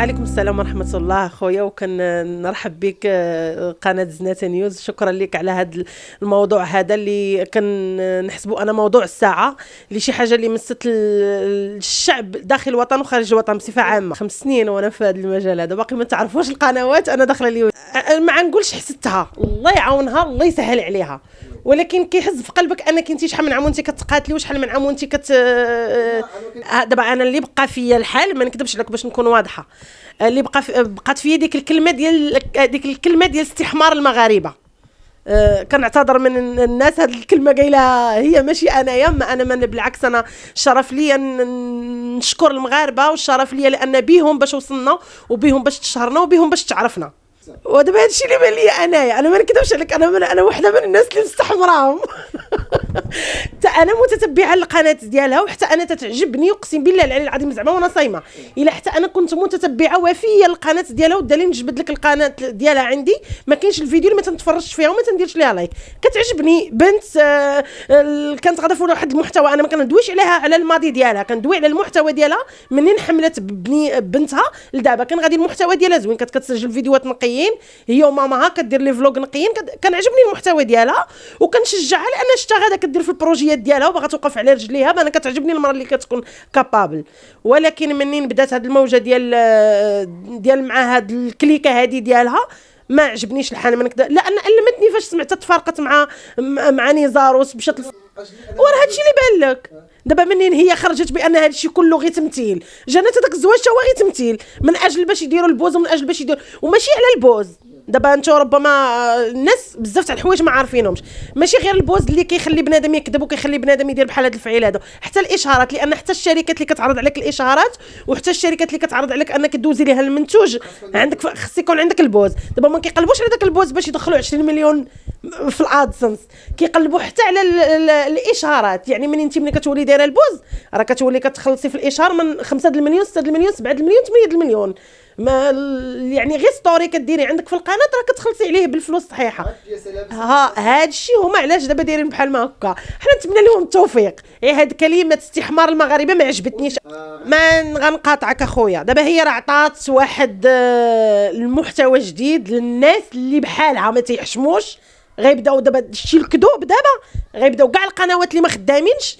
عليكم السلام ورحمة الله خويا وكنرحب بك آه، قناة زناتة نيوز شكرا لك على هذا الموضوع هذا اللي كنحسبوا أنا موضوع الساعة اللي شي حاجة اللي مست الشعب داخل الوطن وخارج الوطن بصفة عامة خمس سنين وأنا في هذا المجال هذا باقي ما تعرفوش القنوات أنا داخلة اليوم ما نقولش حسدتها الله يعاونها الله يسهل عليها ولكن كيحز في قلبك انك انت شحال من عام وانت كتقاتلي وشحال من عام وانت كت آه، دابا انا اللي بقى فيا الحال ما نكذبش لك باش نكون واضحه آه، اللي بقى في... آه، بقات فيا ديك الكلمه ديال ديك الكلمه ديال استحمار المغاربه أه كنعتذر من الناس هذه الكلمه قايله هي ماشي انايا ما انا من بالعكس انا شرف ليا نشكر المغاربه والشرف ليا لان بيهم باش وصلنا وبيهم باش تشهرنا وبيهم باش تعرفنا ودابا بقى الشيء اللي بان لي انايا انا ما نكذبش عليك انا انا وحده من الناس اللي مستحمراهم انا متتبعه للقناه ديالها وحتى انا تتعجبني اقسم بالله العلي العظيم زعما وانا صايمه الا حتى انا كنت متتبعه وفيه للقناه ديالها ودالي نجبد لك القناه ديالها عندي ما كاينش الفيديو اللي ما تنتفرجش فيها وما تنديرش ليها لايك كتعجبني بنت آه كانت غادا في واحد المحتوى انا ما كندويش عليها على الماضي ديالها كندوي على المحتوى ديالها منين حملت بني بنتها لدابا كان غادي المحتوى ديالها زوين كانت كتسجل فيديوهات نقيين هي وماماها كدير لي فلوغ نقيين كان عجبني المحتوى ديالها وكنشجعها لان شتا غادا كدير في البروجي ديالها وباغا توقف على رجليها انا كتعجبني المراه اللي كتكون كابابل ولكن منين بدات هذه الموجه ديال آه، ديال مع هاد الكليكه هذه ديالها ما عجبنيش الحال من كدا لا انا علمتني فاش سمعت تفارقت مع مع نيزاروس مشات وراه هادشي اللي بان لك دابا منين هي خرجت بان هذا الشيء كله غير تمثيل جانت هذاك الزواج هو غير تمثيل من اجل باش يديروا البوز ومن اجل باش يديروا وماشي على البوز دابا انتو ربما آه، الناس بزاف تاع الحوايج ما عارفينهمش ماشي غير البوز اللي كيخلي بنادم يكذب وكيخلي بنادم يدير بحال هذا الفعل هذا حتى الاشهارات لان حتى الشركات اللي كتعرض عليك الاشهارات وحتى الشركات اللي كتعرض عليك انك دوزي ليها المنتوج عندك خص يكون عندك البوز دابا ما كيقلبوش على داك البوز باش يدخلوا 20 مليون في الادسنس كيقلبوا حتى على الاشهارات يعني من انت ملي كتولي دايره البوز راه كتولي كتخلصي في الاشهار من 5 المليون 6 المليون 7 المليون 8 المليون ما يعني غير ستوري كديري عندك في القناه راه كتخلصي عليه بالفلوس الصحيحه ها هاد الشيء هما علاش دابا دايرين بحال ما هكا حنا نتمنى لهم التوفيق اي هاد كلمه استحمار المغاربه ما عجبتنيش آه. ما غنقاطعك اخويا دابا هي راه عطات واحد آه، المحتوى جديد للناس اللي بحالها ما تيحشموش غيبداو دابا الشيء الكذوب دابا غيبداو كاع القنوات اللي ما خدامينش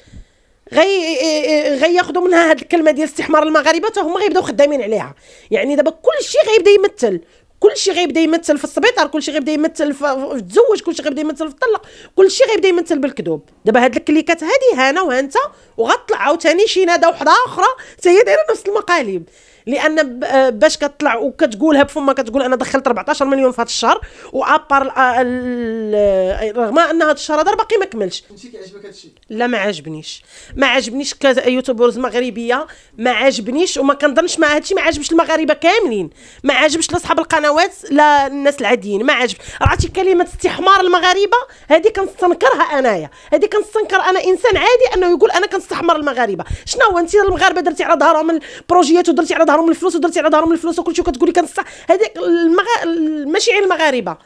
غي غياخذوا منها هذه الكلمه ديال استحمار المغاربه حتى هما غيبداو خدامين عليها يعني دابا كلشي غيبدا يمثل كلشي غيبدا يمثل في السبيطار كلشي غيبدا يمثل في التزوج كلشي غيبدا يمثل في كل كلشي غيبدا يمثل بالكذوب دابا هاد الكليكات هادي هانا وهانتا وغطلع عاوتاني شي نادا وحده اخرى حتى هي دايره نفس المقاليب لان آه، باش كطلع وكتقولها بفما كتقول انا دخلت 14 مليون في هذا الشهر وابار آه، آه، رغم ان هذا الشهر هذا باقي ما كملش كيعجبك هذا الشيء لا ما عجبنيش ما عجبنيش كيوتيوبرز مغربيه ما عجبنيش وما كنظنش مع هادشي ما عجبش المغاربه كاملين ما عجبش لا صحاب القنوات لا الناس العاديين ما عجب عرفتي كلمه استحمار المغاربه هذه كنستنكرها انايا هذه كنستنكر انا انسان عادي انه يقول انا كنستحمر المغاربه شنو هو انت المغاربه درتي على ظهرهم البروجيات ودرتي على ظهرهم ظهرهم الفلوس ودرتي على ظهرهم الفلوس وكل وكتقولي كان صح هذيك المغا... ماشي غير المغاربه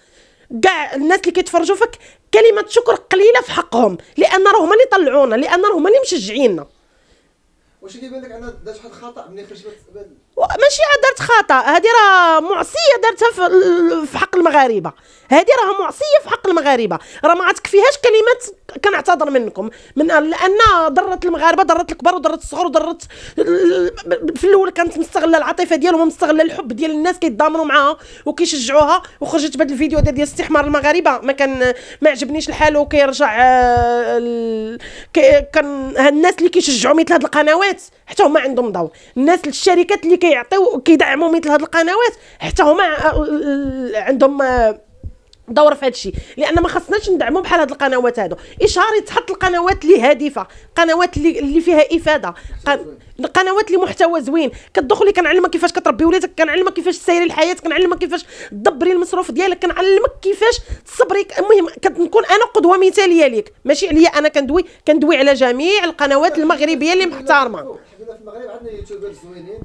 كاع الناس اللي كيتفرجوا فيك كلمه شكر قليله في حقهم لان راه هما اللي طلعونا لان راه هما اللي مشجعيننا واش كيبان لك انا درت واحد الخطا ملي خرجت ماشي درت خطا هذه راه معصيه درتها في حق المغاربه هذه راه معصيه في حق المغاربه راه ما تكفيهاش كلمات كنعتذر منكم من لان ضرت المغاربه ضرت الكبار وضرت الصغار وضرت كانت مستغله العاطفه ديالهم ومستغله الحب ديال الناس كيتضامنوا معاها وكيشجعوها وخرجت بهذا الفيديو ديال استحمار المغاربه ما كان ما عجبنيش الحال وكيرجع آه، ال... كي... كان الناس اللي كيشجعوا مثل هذه القنوات حتى هما عندهم دور الناس الشركات اللي كيعطيو كيدعموا مثل هذه القنوات حتى هما آه، عندهم آه، دور في هادشي لان ما خصناش ندعمو بحال هاد القنوات هادو اشهار يتحط القنوات اللي هادفه قنوات اللي اللي فيها افاده قن... القنوات اللي محتوى زوين كتدخلي كنعلمك كيفاش كتربي ولادك كنعلمك كيفاش تسيري الحياه كنعلمك كيفاش تدبري المصروف ديالك كنعلمك كيفاش تصبري المهم كنكون انا قدوه مثاليه ليك ماشي عليا انا كندوي كندوي على جميع القنوات المغربيه اللي محترمه حنا في المغرب عندنا يوتيوبرز زوينين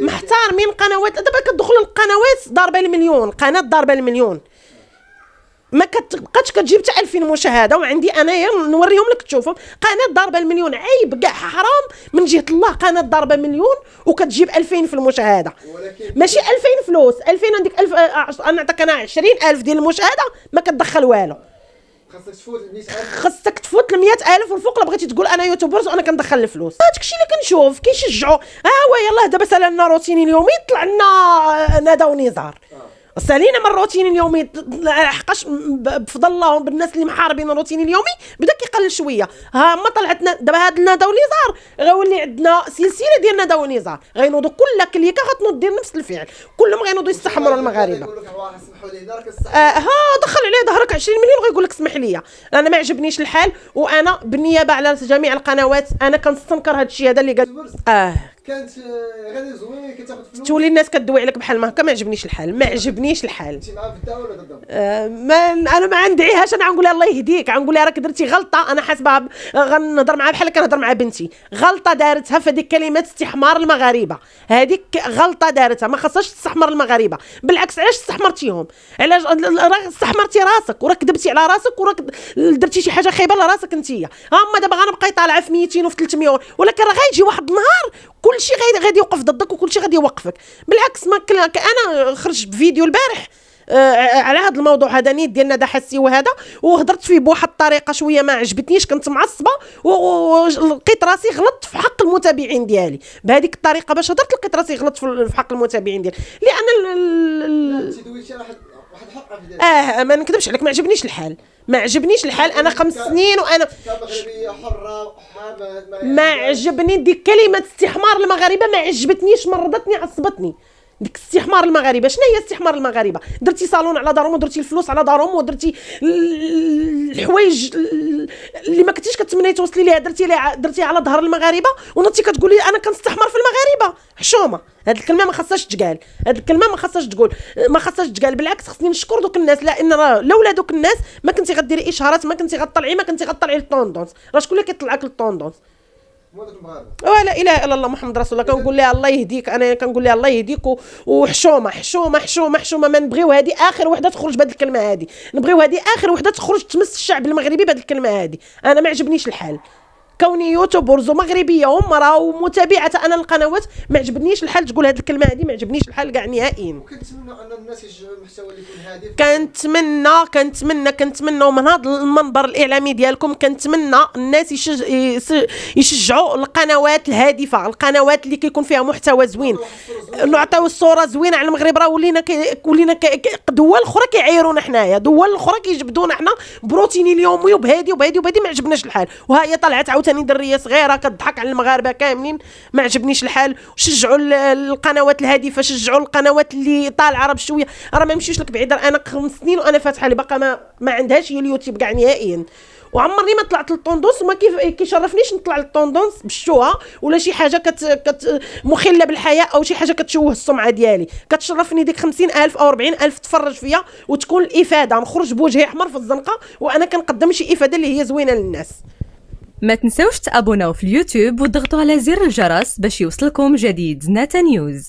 محتار من قنوات دابا كتدخل القنوات ضاربه المليون قناه ضاربه المليون ما كتبقاش كتجيب حتى 2000 مشاهده وعندي انايا نوريهم لك تشوفهم قناه ضاربه المليون عيب كاع حرام من جهه الله قناه ضاربه مليون وكتجيب 2000 في المشاهده ماشي 2000 فلوس 2000 عندك 1000 آه، آه، انا نعطيك انا 20000 ديال المشاهده ما كتدخل والو خاصك تفوت 100000 خاصك تفوت 100000 الفوق لا بغيتي تقول انا يوتيوبرز وانا كندخل الفلوس الشيء آه، اللي كنشوف كيشجعوا ها هو يلاه دابا سالنا روتيني اليومي طلع لنا ندى ونزار آه. بس علينا من الروتين اليومي لحقاش بفضل الله بالناس اللي محاربين الروتين اليومي بدا كيقل شويه ها ما طلعتنا دابا هاد الندى والنزار غيولي عندنا سلسله ديال الندى والنزار غينوضوا كل كليكه غتنوض دير نفس الفعل كلهم غينوضوا يستحمروا المغاربه آه ها دخل عليه ظهرك 20 مليون وغيقول لك اسمح لي انا ما عجبنيش الحال وانا بالنيابه على جميع القنوات انا كنستنكر هاد الشيء هذا اللي قال اه كانت آه، غادي زوين كتاخذ فلوس تولي الناس كدوي عليك بحال ما هكا ما عجبنيش الحال ما عجبنيش الحال انت معاه في ولا ضد آه، ما انا ما غندعيهاش انا غنقول لها الله يهديك غنقول لها راك درتي غلطه انا حاسبها غنهضر معها بحال كنهضر مع بنتي غلطه دارتها في هذيك كلمه استحمار المغاربه هذيك غلطه دارتها ما خصهاش تستحمر المغاربه بالعكس علاش استحمرتيهم علاش استحمرتي راسك وراك كذبتي على راسك وراك درتي شي حاجه خايبه لراسك انت ها هما دابا غنبقى طالعه في 200 وفي 300 ولكن راه غيجي واحد النهار كل شيء غادي يوقف ضدك وكل شيء غادي يوقفك بالعكس ما انا خرجت بفيديو البارح آه، على هذا الموضوع هذا نيت ديال ندى حسي وهذا وهضرت فيه بواحد الطريقه شويه ما عجبتنيش كنت معصبه ولقيت راسي غلطت في حق المتابعين ديالي بهذيك الطريقه باش هضرت لقيت راسي غلطت في حق المتابعين ديالي لان ال... اه ما نكذبش عليك ما عجبنيش الحال ما عجبنيش الحال انا خمس سنين وانا ما ما يعني عجبني ديك كلمه استحمار المغاربه ما عجبتنيش مرضتني عصبتني ديك استحمار المغاربه شنو هي استثمار المغاربه درتي صالون على دارهم ودرتي الفلوس على دارهم ودرتي الحوايج اللي ما كنتيش كتمني توصلي ليها درتي ليها درتي على ظهر المغاربه ونتي كتقولي انا كنستحمر في المغاربه حشومه هاد الكلمه ما خصهاش تقال هاد الكلمه ما خصهاش تقول ما خصهاش تقال بالعكس خصني نشكر دوك الناس لان راه لولا دوك الناس ما كنتي غديري اشهارات ما كنتي غطلعي ما كنتي غطلعي للطوندونس راه شكون اللي كيطلعك للطوندونس ولا اله الا الله محمد رسول الله كنقول لها الله يهديك انا كنقول لها الله يهديك وحشومه حشومه حشومه حشومه ما نبغيو هذه اخر وحده تخرج بهذه الكلمه هذه نبغيو هذه اخر وحده تخرج تمس الشعب المغربي بهذه الكلمه هذه انا ما عجبنيش الحال كوني يوتيوبرز ومغربيه هم راهو متابعه انا القنوات ما عجبنيش الحال تقول هذه الكلمه هذه ما عجبنيش الحال كاع نهائيا وكنتمنى ان الناس يشجعوا المحتوى اللي يكون هادف كنتمنى كنتمنى كنتمنى من هذا المنبر الاعلامي ديالكم كنتمنى الناس يشج... يشجعوا القنوات الهادفه القنوات اللي كيكون فيها محتوى زوين نعطيو الصوره زوينه على المغرب راه ولينا كي... ولينا كي... دول اخرى كيعايرونا حنايا دول اخرى كيجبدونا حنا بروتيني اليومي وبهادي وبهادي وبهادي ما عجبناش الحال وها هي طلعت عاوتاني ثاني دريه صغيره كضحك على المغاربه كاملين ما عجبنيش الحال وشجعوا القنوات الهادفه شجعوا القنوات اللي طالعه راه بشويه راه ما نمشيوش لك بعيد انا خمس سنين وانا فاتحه اللي باقا ما, ما عندهاش هي اليوتيوب كاع نهائيا وعمرني ما طلعت للطوندونس وما كيف كيشرفنيش نطلع للطوندونس بالشوها ولا شي حاجه كت, كت مخله بالحياه او شي حاجه كتشوه السمعه ديالي كتشرفني ديك 50 الف او 40 الف تفرج فيا وتكون الافاده نخرج بوجهي احمر في الزنقه وانا كنقدم شي افاده اللي هي زوينه للناس ما تنسوش تابوناو في اليوتيوب وتضغطوا على زر الجرس باش يوصلكم جديد ناتا نيوز